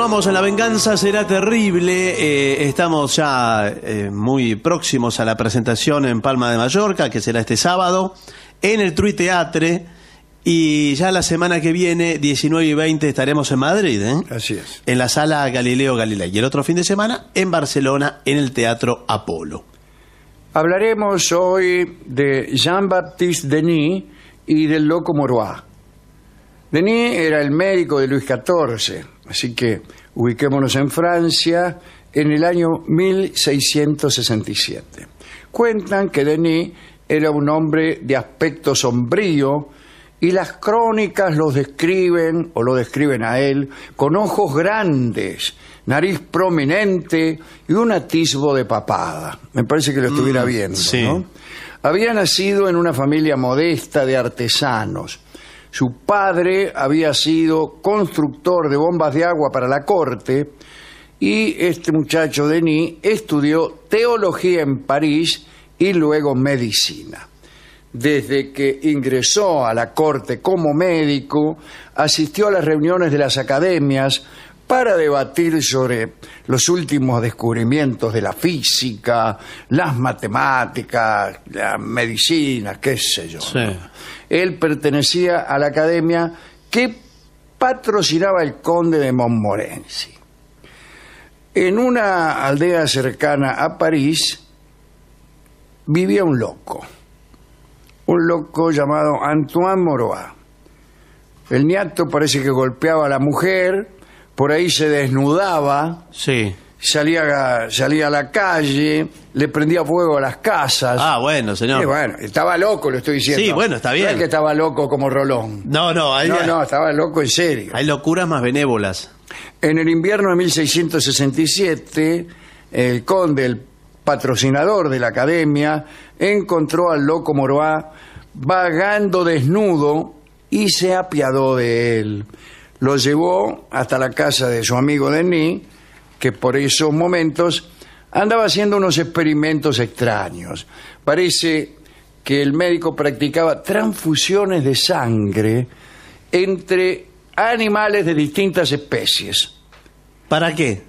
Vamos, la venganza será terrible. Eh, estamos ya eh, muy próximos a la presentación en Palma de Mallorca, que será este sábado, en el Truiteatre, Y ya la semana que viene, 19 y 20, estaremos en Madrid, ¿eh? En la sala Galileo Galilei. Y el otro fin de semana, en Barcelona, en el Teatro Apolo. Hablaremos hoy de Jean-Baptiste Denis y del Loco Morois Denis era el médico de Luis XIV, así que ubiquémonos en Francia en el año 1667. Cuentan que Denis era un hombre de aspecto sombrío y las crónicas lo describen, o lo describen a él, con ojos grandes, nariz prominente y un atisbo de papada. Me parece que lo estuviera mm, viendo. Había nacido en una familia modesta de artesanos su padre había sido constructor de bombas de agua para la corte y este muchacho Denis estudió teología en París y luego medicina. Desde que ingresó a la corte como médico, asistió a las reuniones de las academias para debatir sobre los últimos descubrimientos de la física, las matemáticas, la medicina, qué sé yo. Él pertenecía a la academia que patrocinaba el conde de Montmorency. En una aldea cercana a París vivía un loco, un loco llamado Antoine Moroa. El niato parece que golpeaba a la mujer, por ahí se desnudaba, Sí. salía, a la calle, le prendía fuego a las casas. Ah, bueno, señor. bueno, estaba loco, lo estoy diciendo. Sí, bueno, está bien. No que estaba loco como Rolón. No, no, No, no, estaba loco en serio. hay locuras más benévolas. En el invierno de 1667, el conde, el patrocinador de la academia, encontró al loco Moroá vagando desnudo y se apiadó de él lo llevó hasta la casa de su amigo Denis, que por esos momentos andaba haciendo unos experimentos extraños. Parece que el médico practicaba transfusiones de sangre entre animales de distintas especies. ¿Para qué?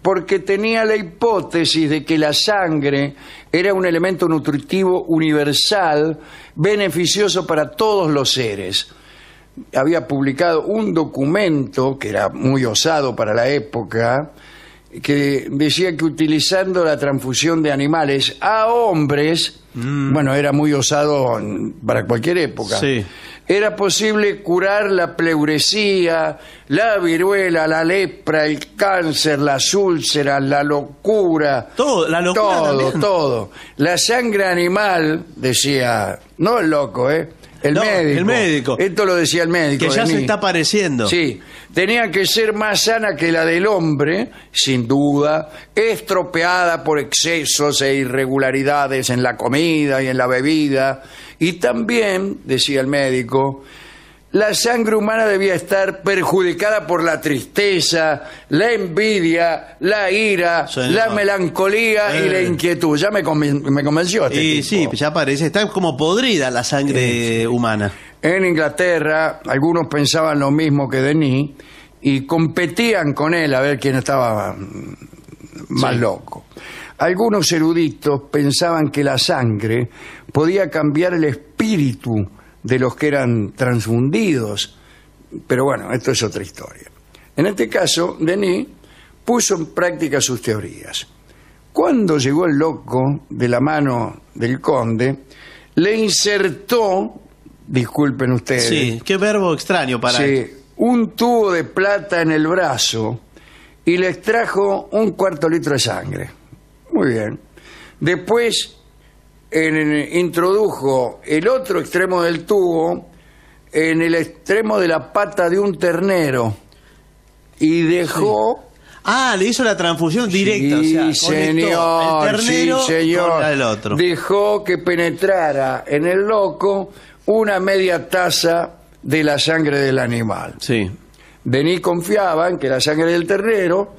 Porque tenía la hipótesis de que la sangre era un elemento nutritivo universal beneficioso para todos los seres había publicado un documento que era muy osado para la época, que decía que utilizando la transfusión de animales a hombres, mm. bueno, era muy osado para cualquier época, era posible curar la pleuresía, la viruela, la lepra, el cáncer, las úlceras, la locura. Todo, la locura Todo, todo. La sangre animal, decía, no es loco, ¿eh? El médico. médico. Esto lo decía el médico. Que ya se está pareciendo. Sí. Tenía que ser más sana que la del hombre, sin duda, estropeada por excesos e irregularidades en la comida y en la bebida. Y también, decía el médico, la sangre humana debía estar perjudicada por la tristeza, la envidia, la ira, la melancolía y la eh. inquietud. Ya me, convenció este sí, ya parece, está como podrida la sangre humana. En Inglaterra, algunos pensaban lo mismo que Denis y competían con él a ver quién estaba mm, más loco. Algunos eruditos pensaban que la sangre podía cambiar el espíritu de los que eran transfundidos. Pero bueno, esto es otra historia. En este caso, Denis puso en práctica sus teorías. Cuando llegó el loco de la mano del conde, le insertó, disculpen ustedes. Sí, qué verbo extraño para sí, un tubo de plata en el brazo y le extrajo un cuarto litro de sangre. Muy bien. Después introdujo el otro extremo del tubo en el extremo de la pata de un ternero y dejó... Ah, le hizo la transfusión directa. Sí, señor, el ternero otro. Dejó que penetrara en el loco una media taza de la sangre del animal. Sí. Denis confiaba en que la sangre del ternero,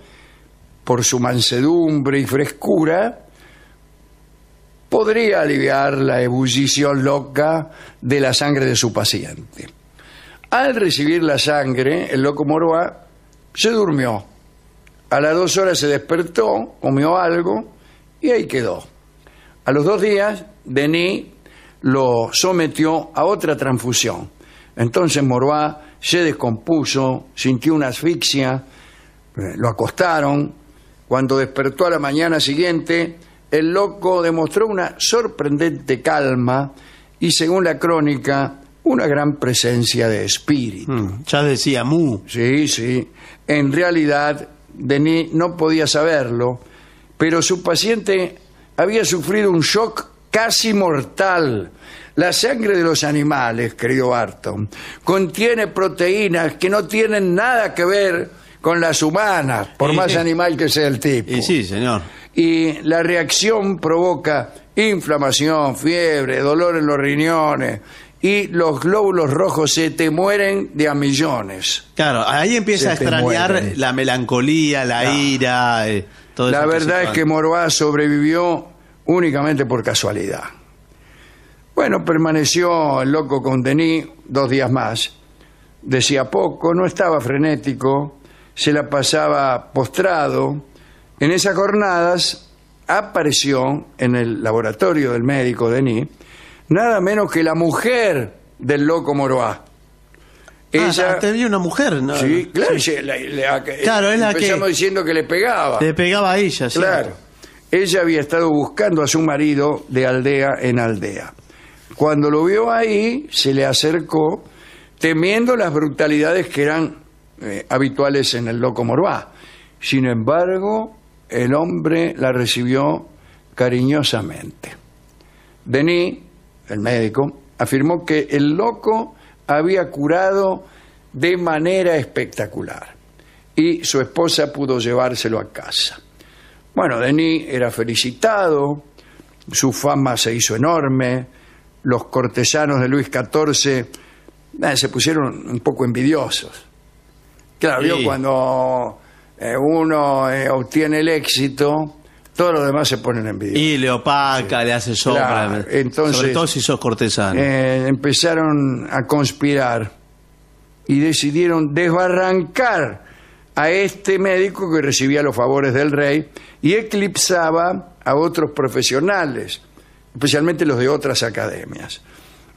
por su mansedumbre y frescura, podría aliviar la ebullición loca de la sangre de su paciente. Al recibir la sangre, el loco Moroa se durmió. A las dos horas se despertó, comió algo y ahí quedó. A los dos días, Denis lo sometió a otra transfusión. Entonces Moroa se descompuso, sintió una asfixia, eh, lo acostaron. Cuando despertó a la mañana siguiente, el loco demostró una sorprendente calma y, según la crónica, una gran presencia de espíritu. Hmm, ya decía Mu. Sí, sí. En realidad, Denis no podía saberlo, pero su paciente había sufrido un shock casi mortal. La sangre de los animales, querido Barton, contiene proteínas que no tienen nada que ver con las humanas, por más animal que sea el tipo. Y sí, señor y la reacción provoca inflamación, fiebre, dolor en los riñones y los glóbulos rojos se te mueren de a millones. Claro, ahí empieza a extrañar la melancolía, la ira. Eh, la verdad es que Moroá sobrevivió únicamente por casualidad. Bueno, permaneció el loco con Denis dos días más. Decía poco, no estaba frenético, se la pasaba postrado en esas jornadas apareció en el laboratorio del médico Denis nada menos que la mujer del loco Moroá. Ah, ella, ah, te vi una mujer, ¿no? Sí, claro. diciendo que le pegaba. Le pegaba a ella, sí. Claro. Ella había estado buscando a su marido de aldea en aldea. Cuando lo vio ahí, se le acercó temiendo las brutalidades que eran eh, habituales en el loco Moroá. Sin embargo, el hombre la recibió cariñosamente. Denis, el médico, afirmó que el loco había curado de manera espectacular y su esposa pudo llevárselo a casa. Bueno, Denis era felicitado, su fama se hizo enorme, los cortesanos de Luis XIV eh, se pusieron un poco envidiosos. Claro, vio cuando eh, uno eh, obtiene el éxito, todos los demás se ponen en vida. Y le opaca, le hace sombra. entonces, sobre todo si sos cortesano. Eh, empezaron a conspirar y decidieron desbarrancar a este médico que recibía los favores del rey y eclipsaba a otros profesionales, especialmente los de otras academias.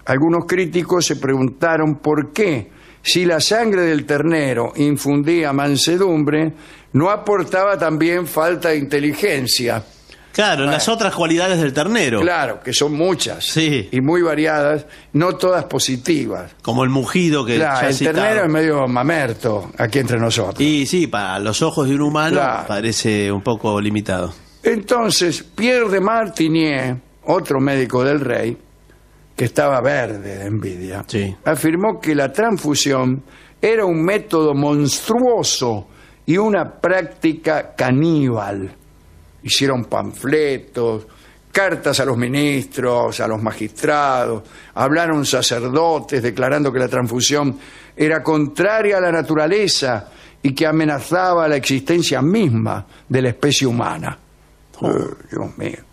Algunos críticos se preguntaron por qué si la sangre del ternero infundía mansedumbre, no aportaba también falta de inteligencia. Claro, las otras cualidades del ternero. Claro, que son muchas y muy variadas, no todas positivas. Como el mugido que claro, el ternero es medio mamerto aquí entre nosotros. Y sí, para los ojos de un humano parece un poco limitado. Entonces, Pierre de Martinier, otro médico del rey, que estaba verde de envidia, afirmó que la transfusión era un método monstruoso y una práctica caníbal. Hicieron panfletos, cartas a los ministros, a los magistrados, hablaron sacerdotes declarando que la transfusión era contraria a la naturaleza y que amenazaba la existencia misma de la especie humana. Oh. Dios mío.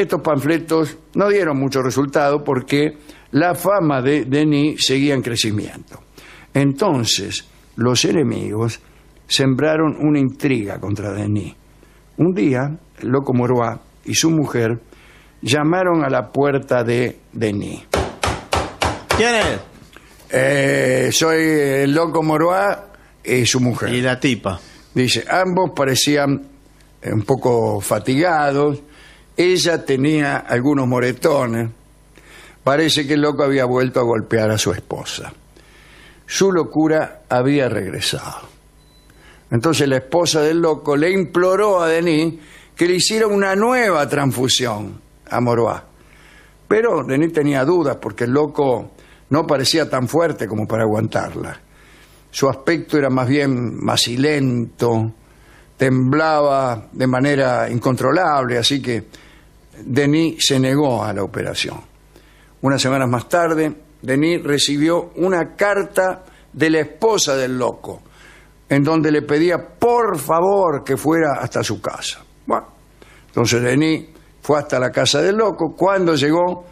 Estos panfletos no dieron mucho resultado porque la fama de Denis seguía en crecimiento. Entonces, los enemigos sembraron una intriga contra Denis. Un día, el loco Moroa y su mujer llamaron a la puerta de Denis. ¿Quién es? Eh, soy el loco Moroa y su mujer. Y la tipa. Dice, ambos parecían un poco fatigados ella tenía algunos moretones. Parece que el loco había vuelto a golpear a su esposa. Su locura había regresado. Entonces la esposa del loco le imploró a Denis que le hiciera una nueva transfusión a Moroá. Pero Denis tenía dudas porque el loco no parecía tan fuerte como para aguantarla. Su aspecto era más bien macilento, temblaba de manera incontrolable, así que Denis se negó a la operación. Unas semanas más tarde, Denis recibió una carta de la esposa del loco, en donde le pedía por favor que fuera hasta su casa. Bueno, entonces Denis fue hasta la casa del loco. Cuando llegó,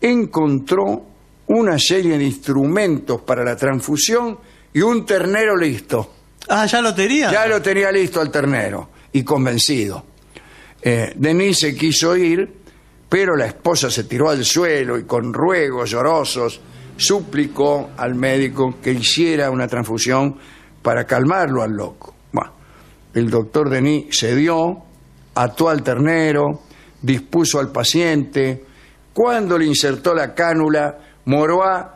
encontró una serie de instrumentos para la transfusión y un ternero listo. Ah, ya lo tenía. Ya lo tenía listo el ternero y convencido. Eh, Denis se quiso ir, pero la esposa se tiró al suelo y con ruegos llorosos suplicó al médico que hiciera una transfusión para calmarlo al loco. el doctor Denis cedió, ató al ternero, dispuso al paciente. Cuando le insertó la cánula, Moroá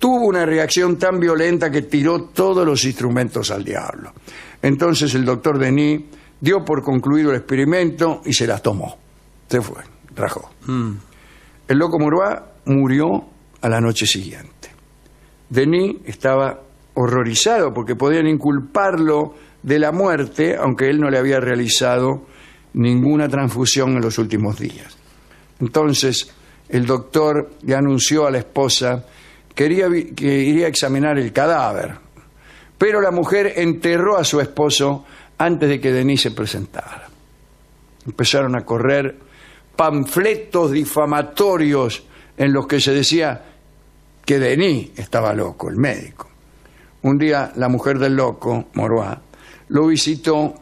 tuvo una reacción tan violenta que tiró todos los instrumentos al diablo. Entonces el doctor Denis dio por concluido el experimento y se las tomó. Se fue, rajó. Mm. El loco Murúa murió a la noche siguiente. Denis estaba horrorizado porque podían inculparlo de la muerte, aunque él no le había realizado ninguna transfusión en los últimos días. Entonces, el doctor le anunció a la esposa que iría a examinar el cadáver, pero la mujer enterró a su esposo antes de que Denis se presentara. Empezaron a correr panfletos difamatorios en los que se decía que Denis estaba loco, el médico. Un día la mujer del loco, Moroa, lo visitó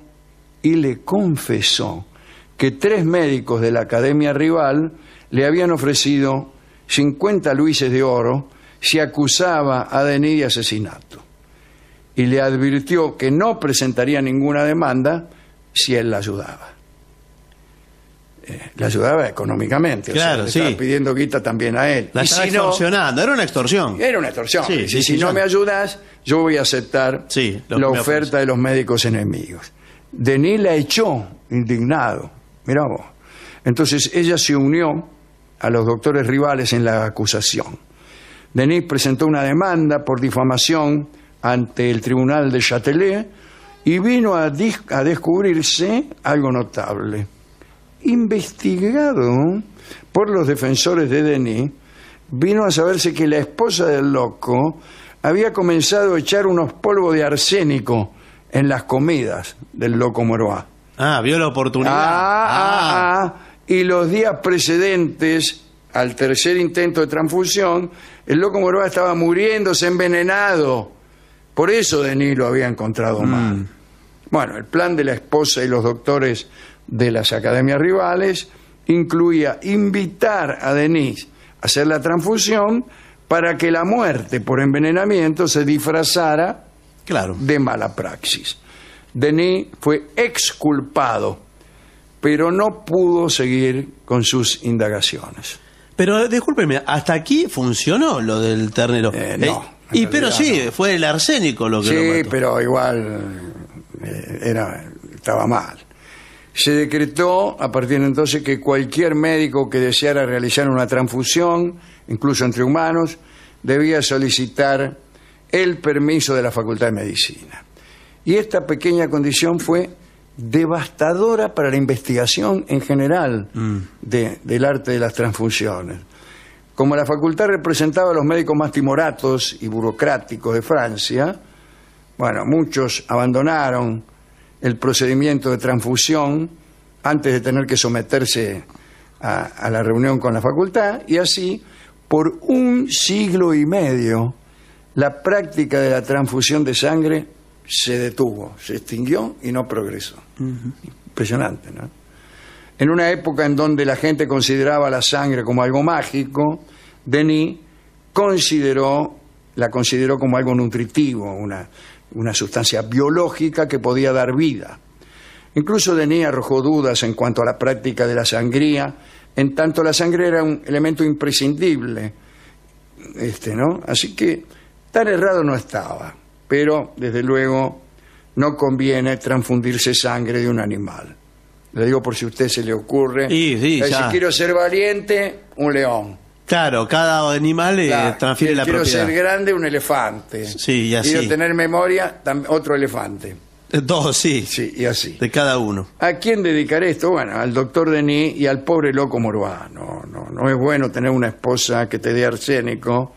y le confesó que tres médicos de la academia rival le habían ofrecido 50 luises de oro si acusaba a Denis de asesinato y le advirtió que no presentaría ninguna demanda si él la ayudaba. Eh, la ayudaba económicamente, estaba pidiendo guita también a él. La estaba si extorsionando, era una extorsión. Era una extorsión. si no me ayudas, yo voy a aceptar la oferta de los médicos enemigos. Denis la echó, indignado. Mirá vos. Entonces ella se unió a los doctores rivales en la acusación. Denis presentó una demanda por difamación ante el tribunal de Châtelet y vino a, descubrirse algo notable. Investigado por los defensores de Denis, vino a saberse que la esposa del loco había comenzado a echar unos polvos de arsénico en las comidas del loco Moroá. Ah, vio la oportunidad. Ah ah, ah, ah. Ah, y los días precedentes al tercer intento de transfusión, el loco Moroá estaba muriéndose envenenado por eso Denis lo había encontrado mm. mal. Bueno, el plan de la esposa y los doctores de las academias rivales incluía invitar a Denis a hacer la transfusión para que la muerte por envenenamiento se disfrazara claro. de mala praxis. Denis fue exculpado, pero no pudo seguir con sus indagaciones. Pero discúlpeme, ¿hasta aquí funcionó lo del ternero? Eh, eh, no. Y pero sí, fue el arsénico lo que pero igual eh, era, estaba mal. Se decretó a partir de entonces que cualquier médico que deseara realizar una transfusión, incluso entre humanos, debía solicitar el permiso de la Facultad de Medicina. Y esta pequeña condición fue devastadora para la investigación en general mm. del arte de las transfusiones. Como la facultad representaba a los médicos más timoratos y burocráticos de Francia, bueno, muchos abandonaron el procedimiento de transfusión antes de tener que someterse a, la reunión con la facultad y así, por un siglo y medio, la práctica de la transfusión de sangre se detuvo, se extinguió y no progresó. Impresionante, ¿no? En una época en donde la gente consideraba la sangre como algo mágico, Denis consideró, la consideró como algo nutritivo, una, una sustancia biológica que podía dar vida. Incluso Denis arrojó dudas en cuanto a la práctica de la sangría, en tanto la sangre era un elemento imprescindible, este, ¿no? Así que tan errado no estaba, pero desde luego no conviene transfundirse sangre de un animal. Le digo por si a usted se le ocurre. Y, Si quiero ser valiente, un león. Claro, cada animal eh, transfiere si quiero ser grande, un elefante. Sí, y así. Quiero tener memoria, otro elefante. Eh, dos, sí, Sí, y así. de cada uno. ¿A quién dedicaré esto? Bueno, al doctor Denis y al pobre loco Morvá. No, no, no es bueno tener una esposa que te dé arsénico,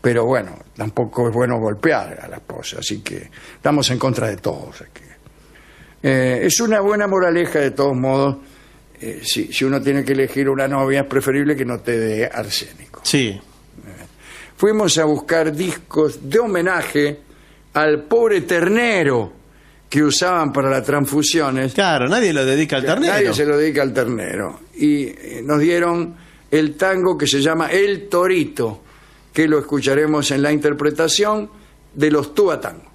pero bueno, tampoco es bueno golpear a la esposa. Así que estamos en contra de todos aquí. Eh, es una buena moraleja, de todos modos. Eh, si, uno tiene que elegir una novia, es preferible que no te dé arsénico. Sí. Fuimos a buscar discos de homenaje al pobre ternero que usaban para las transfusiones. Claro, nadie lo dedica al ternero. Nadie se lo dedica al ternero. Y eh, nos dieron el tango que se llama El Torito, que lo escucharemos en la interpretación de los Tuatangos.